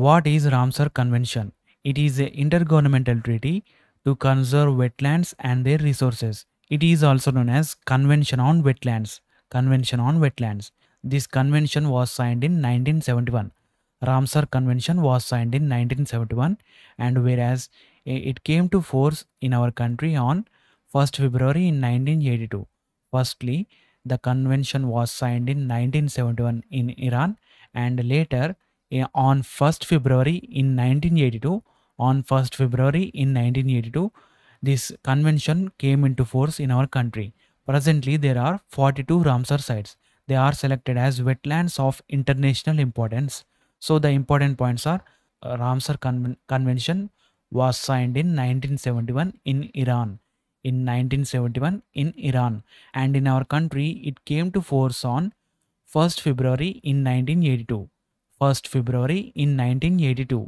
What is Ramsar Convention? It is an intergovernmental treaty to conserve wetlands and their resources. It is also known as Convention on Wetlands. Convention on Wetlands. This convention was signed in 1971. Ramsar Convention was signed in 1971 and whereas eh, it came to force in our country on 1st February in 1982. Firstly, the convention was signed in 1971 in Iran and later on 1st February in 1982. On 1st February in 1982, this convention came into force in our country. Presently, there are 42 Ramsar sites. They are selected as wetlands of international importance. So the important points are uh, Ramsar Con Convention was signed in 1971 in Iran. In 1971 in Iran and in our country it came to force on 1st February in 1982. 1st February in 1982.